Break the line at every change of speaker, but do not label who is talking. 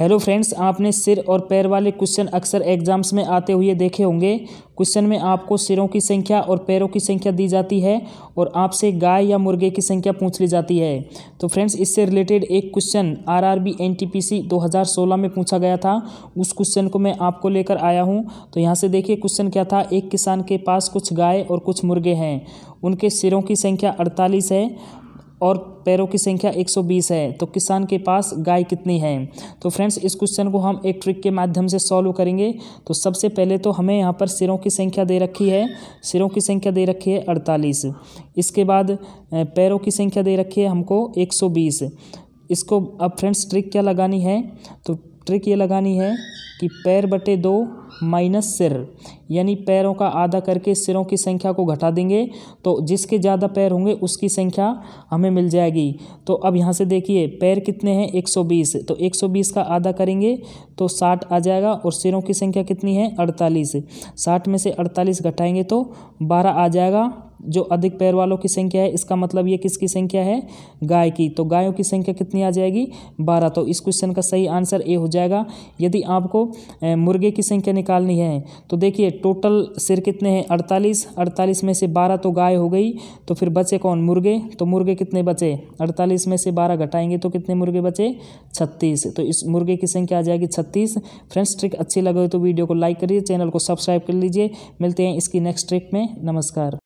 hello friends आपने सिर और पैर वाले क्वेश्चन अक्सर एग्जाम्स में आते हुए देखे होंगे क्वेश्चन में आपको सिरों की संख्या और पैरों की संख्या दी जाती है और आपसे गाय या मुर्गे की संख्या पूछ ली जाती है तो फ्रेंड्स इससे रिलेटेड एक क्वेश्चन आरआरबी एनटीपीसी 2016 में पूछा गया था उस क्वेश्चन को मैं आपको लेकर आया हूँ तो यहाँ से देखिए क्वेश्चन क्या था एक किसान के पास कुछ गाय और कुछ मुर्गे हैं उनके सिरों की संख्या अड़तालीस है और पैरों की संख्या 120 है तो किसान के पास गाय कितनी है तो फ्रेंड्स इस क्वेश्चन को हम एक ट्रिक के माध्यम से सॉल्व करेंगे तो सबसे पहले तो हमें यहाँ पर सिरों की संख्या दे रखी है सिरों की संख्या दे रखी है अड़तालीस इसके बाद पैरों की संख्या दे रखी है हमको एक इसको अब फ्रेंड्स ट्रिक क्या लगानी है तो ट्रिक ये लगानी है कि पैर बटे दो माइनस सिर यानी पैरों का आधा करके सिरों की संख्या को घटा देंगे तो जिसके ज़्यादा पैर होंगे उसकी संख्या हमें मिल जाएगी तो अब यहाँ से देखिए पैर कितने हैं 120 तो 120 का आधा करेंगे तो 60 आ जाएगा और सिरों की संख्या कितनी है 48 60 में से 48 घटाएंगे तो 12 आ जाएगा जो अधिक पैर वालों की संख्या है इसका मतलब ये किसकी संख्या है गाय की तो गायों की संख्या कितनी आ जाएगी बारह तो इस क्वेश्चन का सही आंसर ए हो जाएगा यदि आपको मुर्गे की संख्या निकालनी है तो देखिए टोटल सिर कितने हैं अड़तालीस अड़तालीस में से बारह तो गाय हो गई तो फिर बचे कौन मुर्गे तो मुर्गे कितने बचे अड़तालीस में से बारह घटाएंगे तो कितने मुर्गे बचे छत्तीस तो इस मुर्गे की संख्या आ जाएगी छत्तीस फ्रेंड्स ट्रिक अच्छी लगे तो वीडियो को लाइक करिए चैनल को सब्सक्राइब कर लीजिए मिलते हैं इसकी नेक्स्ट ट्रिक में नमस्कार